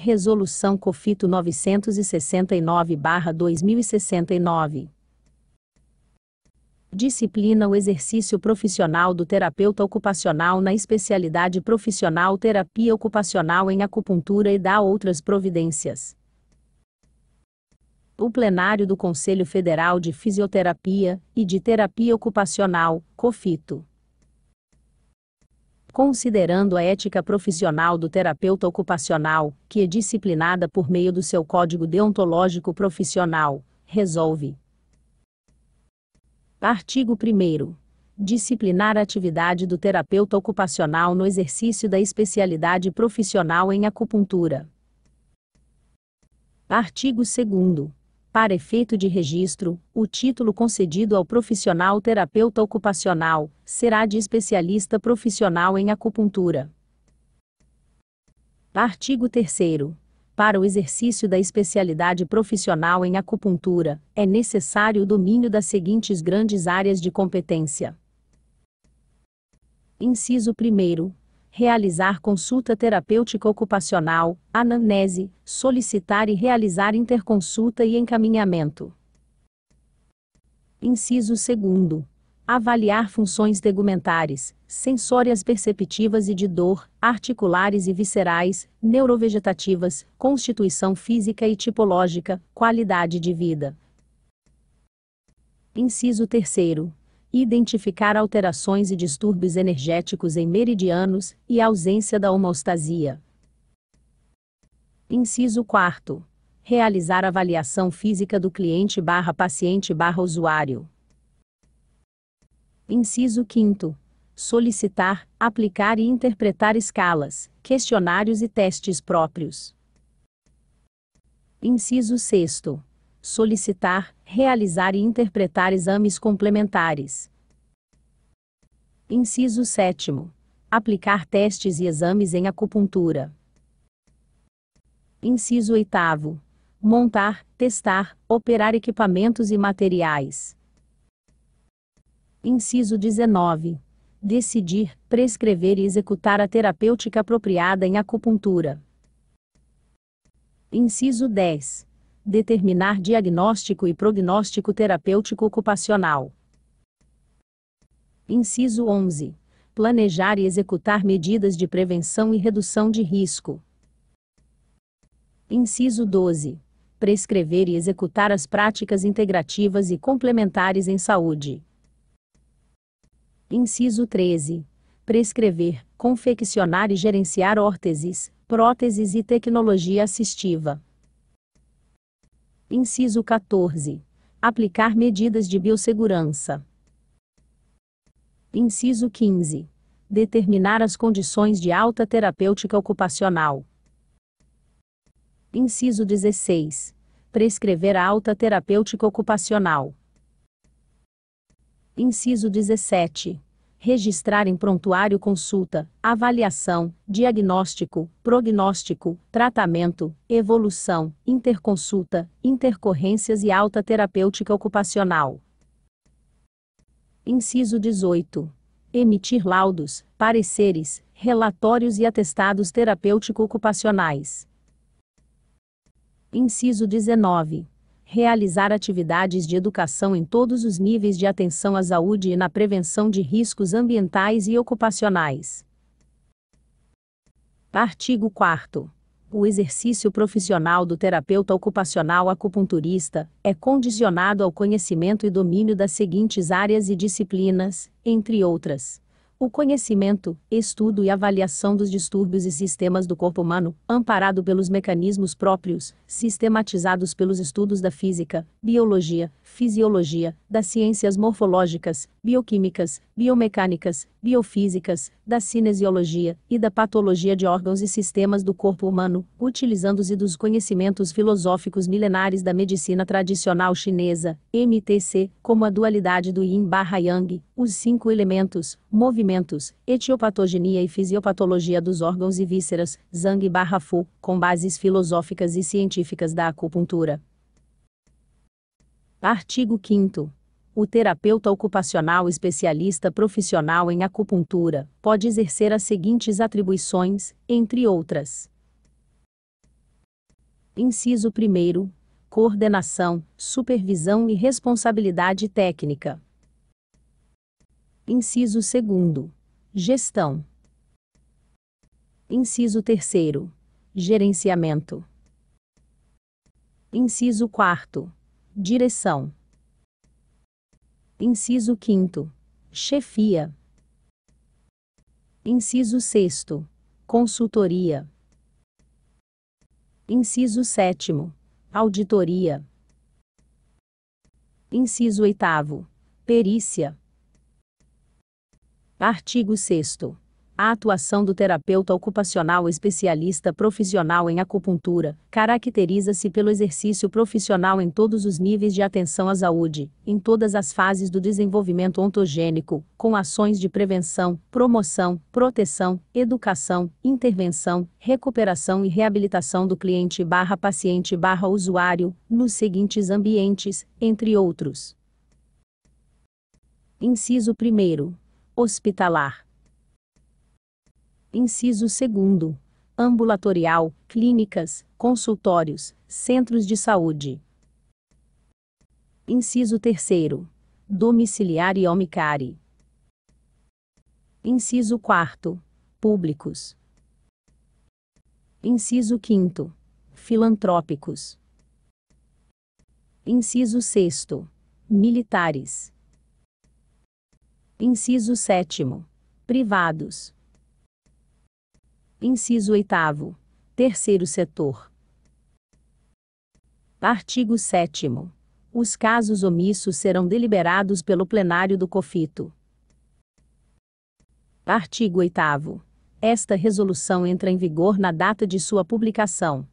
Resolução COFITO 969-2069. Disciplina o exercício profissional do terapeuta ocupacional na especialidade profissional terapia ocupacional em acupuntura e dá outras providências. O plenário do Conselho Federal de Fisioterapia e de Terapia Ocupacional, COFITO considerando a ética profissional do terapeuta ocupacional, que é disciplinada por meio do seu código deontológico profissional, resolve. Artigo 1. Disciplinar a atividade do terapeuta ocupacional no exercício da especialidade profissional em acupuntura. Artigo 2. Para efeito de registro, o título concedido ao profissional terapeuta ocupacional será de especialista profissional em acupuntura. Artigo 3. Para o exercício da especialidade profissional em acupuntura, é necessário o domínio das seguintes grandes áreas de competência: Inciso 1 realizar consulta terapêutica ocupacional, anamnese, solicitar e realizar interconsulta e encaminhamento. Inciso 2. Avaliar funções tegumentares, sensórias perceptivas e de dor, articulares e viscerais, neurovegetativas, constituição física e tipológica, qualidade de vida. Inciso 3 identificar alterações e distúrbios energéticos em meridianos e ausência da homeostasia. Inciso 4. Realizar avaliação física do cliente barra paciente barra usuário. Inciso 5. Solicitar, aplicar e interpretar escalas, questionários e testes próprios. Inciso 6 solicitar, realizar e interpretar exames complementares. Inciso 7. Aplicar testes e exames em acupuntura. Inciso 8. Montar, testar, operar equipamentos e materiais. Inciso 19. Decidir, prescrever e executar a terapêutica apropriada em acupuntura. Inciso 10 determinar diagnóstico e prognóstico terapêutico ocupacional. Inciso 11. Planejar e executar medidas de prevenção e redução de risco. Inciso 12. Prescrever e executar as práticas integrativas e complementares em saúde. Inciso 13. Prescrever, confeccionar e gerenciar órteses, próteses e tecnologia assistiva. Inciso 14. Aplicar medidas de biossegurança. Inciso 15. Determinar as condições de alta terapêutica ocupacional. Inciso 16. Prescrever a alta terapêutica ocupacional. Inciso 17 registrar em prontuário consulta, avaliação, diagnóstico, prognóstico, tratamento, evolução, interconsulta, intercorrências e alta terapêutica ocupacional. Inciso 18. Emitir laudos, pareceres, relatórios e atestados terapêutico-ocupacionais. Inciso 19 realizar atividades de educação em todos os níveis de atenção à saúde e na prevenção de riscos ambientais e ocupacionais. Artigo 4. O exercício profissional do terapeuta ocupacional acupunturista é condicionado ao conhecimento e domínio das seguintes áreas e disciplinas, entre outras. O conhecimento, estudo e avaliação dos distúrbios e sistemas do corpo humano, amparado pelos mecanismos próprios, sistematizados pelos estudos da física, biologia, fisiologia, das ciências morfológicas, bioquímicas, biomecânicas, biofísicas, da cinesiologia e da patologia de órgãos e sistemas do corpo humano, utilizando-se dos conhecimentos filosóficos milenares da medicina tradicional chinesa, MTC, como a dualidade do yin/yang, os cinco elementos, movimentos, etiopatogenia e fisiopatologia dos órgãos e vísceras, Zhang/Fu, com bases filosóficas e científicas da acupuntura. Artigo 5 o terapeuta ocupacional especialista profissional em acupuntura pode exercer as seguintes atribuições, entre outras. Inciso 1. Coordenação, supervisão e responsabilidade técnica. Inciso 2. Gestão. Inciso 3. Gerenciamento. Inciso 4. Direção. Inciso 5. Chefia. Inciso 6. Consultoria. Inciso 7. Auditoria. Inciso 8. Perícia. Artigo 6. A atuação do terapeuta ocupacional especialista profissional em acupuntura caracteriza-se pelo exercício profissional em todos os níveis de atenção à saúde, em todas as fases do desenvolvimento ontogênico, com ações de prevenção, promoção, proteção, educação, intervenção, recuperação e reabilitação do cliente/paciente/usuário nos seguintes ambientes, entre outros. Inciso 1. Hospitalar Inciso 2. Ambulatorial, clínicas, consultórios, centros de saúde. Inciso 3. Domiciliar e omicari. Inciso 4. Públicos. Inciso 5. Filantrópicos. Inciso 6. Militares. Inciso 7. Privados. Inciso 8. Terceiro setor. Artigo 7. Os casos omissos serão deliberados pelo plenário do COFITO. Artigo 8. Esta resolução entra em vigor na data de sua publicação.